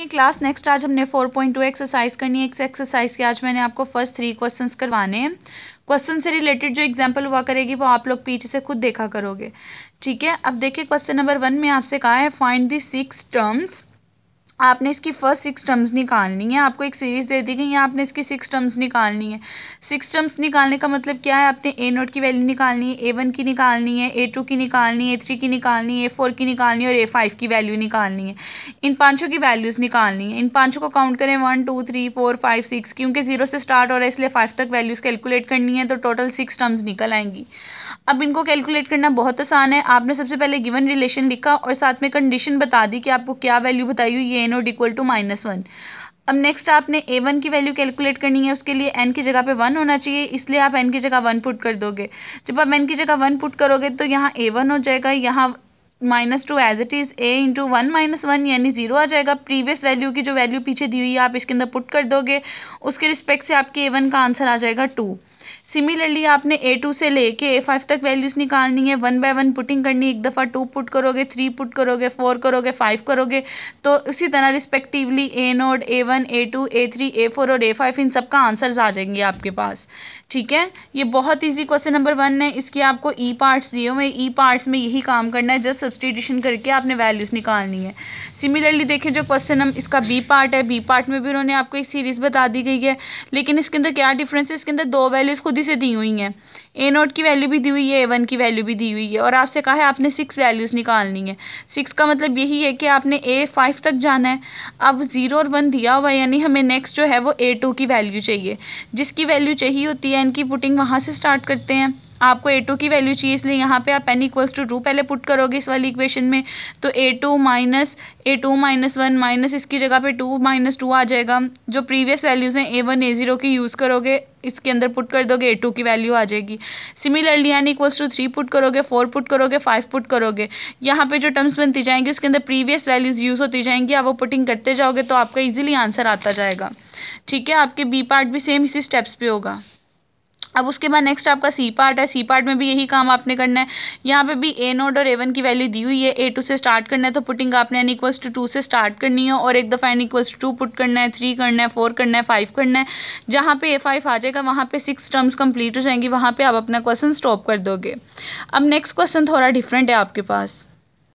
की class next आज हमने 4.2 एक्सरसाइज करनी है एक एक्सरसाइज की आज मैंने आपको फर्स्ट थ्री क्वेश्चंस करवाने हैं क्वेश्चन से रिलेटेड जो एग्जांपल हुआ करेगी वो आप लोग पीछे से खुद देखा करोगे ठीक है अब देखिए क्वेश्चन नंबर वन में आपसे कहा है फाइंड दी सिक्स टर्म्स आपने इसकी फ़र्स्ट सिक्स टर्म्स निकालनी है आपको एक सीरीज़ दे दी गई है आपने इसकी सिक्स टर्म्स निकालनी है सिक्स टर्म्स निकालने का मतलब क्या है आपने ए नोट की वैल्यू निकालनी है ए वन की निकालनी है ए टू की निकालनी है ए थ्री की निकालनी है ए फोर की निकालनी है और ए फाइव की वैल्यू निकालनी है इन पाँचों की वैल्यूज़ निकालनी है इन पाँचों को काउंट करें one two three four five six क्योंकि ज़ीरो से स्टार्ट हो रहा है इसलिए फाइव तक वैल्यूज़ कैलकुलेट करनी है तो टोटल सिक्स टर्म्स निकल आएंगी अब इनको कैलकुलेट करना बहुत आसान है आपने सबसे पहले गिवन रिलेशन लिखा और साथ में कंडीशन बता दी कि आपको क्या वैल्यू बताई हुई ये N equal to minus one अब नेक्स्ट आपने ए वन की वैल्यू कैलकुलेट करनी है उसके लिए एन की जगह पे वन होना चाहिए इसलिए आप एन की जगह वन पुट कर दोगे जब आप एन की जगह वन पुट करोगे तो यहाँ ए वन हो जाएगा यहाँ minus two as it is A into one minus one यानी ज़ीरो आ जाएगा प्रीवियस वैल्यू की जो वैल्यू पीछे दी हुई है आप इसके अंदर पुट कर दोगे उसके रिस्पेक्ट से आपके ए वन का आंसर आ जाएगा टू सिमिलरली आपने ए टू से लेके ए फाइव तक वैल्यूज़ निकालनी है वन बाय वन पुटिंग करनी एक दफ़ा टू पुट करोगे थ्री पुट करोगे फोर करोगे फाइव करोगे तो उसी तरह respectively A nought A one A two A three A four और ए फाइव इन सब का आंसर्स आ जाएंगे आपके पास ठीक है ये बहुत ईजी क्वेश्चन नंबर वन है इसके आपको ई e पार्ट्स दिए हुए ई पार्ट्स e में यही काम करना है जस्ट सब्सटीट्यूशन करके आपने वैल्यूज़ निकालनी है सिमिलरली देखें जो क्वेश्चन हम इसका बी पार्ट है बी पार्ट में भी उन्होंने आपको एक सीरीज़ बता दी गई है लेकिन इसके अंदर क्या डिफरेंस है इसके अंदर दो वैल्यूज़ खुद ही से दी हुई हैं ए नोट की वैल्यू भी दी हुई है ए वन की वैल्यू भी दी हुई है और आपसे कहा है आपने सिक्स वैल्यूज़ निकालनी है सिक्स का मतलब यही है कि आपने ए फाइव तक जाना है अब ज़ीरो और वन दिया हुआ यानी हमें नेक्स्ट जो है वो ए टू की वैल्यू चाहिए जिसकी वैल्यू चाहिए होती है इनकी पुटिंग वहाँ से स्टार्ट करते हैं आपको ए टू की वैल्यू चाहिए इसलिए यहाँ पे आप एन इक्वल्स टू टू पहले पुट करोगे इस वाली इक्वेशन में तो A two minus A two minus one minus इसकी जगह पे टू माइनस टू आ जाएगा जो प्रीवियस वैल्यूज़ हैं ए वन ए ज़ीरो की यूज़ करोगे इसके अंदर पुट कर दोगे ए टू की वैल्यू आ जाएगी similarly N equals to three put करोगे फोर पुट करोगे फाइव पुट करोगे यहाँ पे जो टर्म्स बनती जाएंगी उसके अंदर प्रीवियस वैल्यूज़ यूज़ होती जाएंगी आप वो पुटिंग करते जाओगे तो आपका ईजिली आंसर आता जाएगा ठीक है आपके बी पार्ट भी सेम इसी स्टेप्स पर होगा अब उसके बाद नेक्स्ट आपका सी पार्ट है सी पार्ट में भी यही काम आपने करना है यहाँ पे भी ए नोड और ए वन की वैल्यू दी हुई है ए टू से स्टार्ट करना है तो पुटिंग आपने एन इक्वल्स टू टू से स्टार्ट करनी है और एक दफ़ा एन इक्वल्स टू पुट करना है थ्री करना है फोर करना है फाइव करना है जहाँ पे ए फाइव आ जाएगा वहाँ पर सिक्स टर्म्स कंप्लीट हो जाएंगी वहाँ पर आप अपना क्वेश्चन स्टॉप कर दोगे अब नेक्स्ट क्वेश्चन थोड़ा डिफरेंट है आपके पास